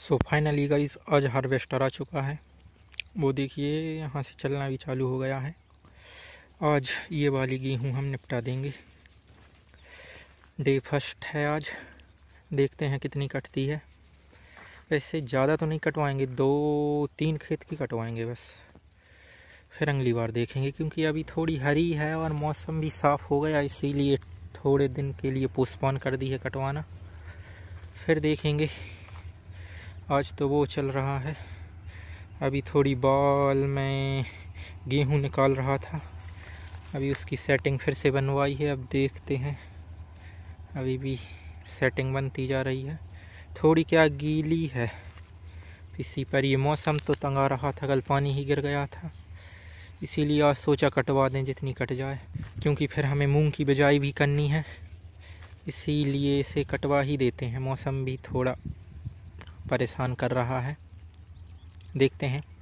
सो finally guys आज harvester आ चुका है वो देखिए यहाँ से चलना भी चालू हो गया है आज ये वाली गेहूँ हम निपटा देंगे डे फर्स्ट है आज देखते हैं कितनी कटती है वैसे ज़्यादा तो नहीं कटवाएंगे दो तीन खेत की कटवाएंगे बस फिर अगली बार देखेंगे क्योंकि अभी थोड़ी हरी है और मौसम भी साफ़ हो गया इसीलिए थोड़े दिन के लिए पोस्टपोन कर दी है कटवाना फिर देखेंगे आज तो वो चल रहा है अभी थोड़ी बाल में गेहूँ निकाल रहा था अभी उसकी सेटिंग फिर से बनवाई है अब देखते हैं अभी भी सेटिंग बनती जा रही है थोड़ी क्या गीली है इसी पर ये मौसम तो तंग आ रहा था कल पानी ही गिर गया था इसीलिए आज सोचा कटवा दें जितनी कट जाए क्योंकि फिर हमें मूंग की बिजाई भी करनी है इसीलिए इसे कटवा ही देते हैं मौसम भी थोड़ा परेशान कर रहा है देखते हैं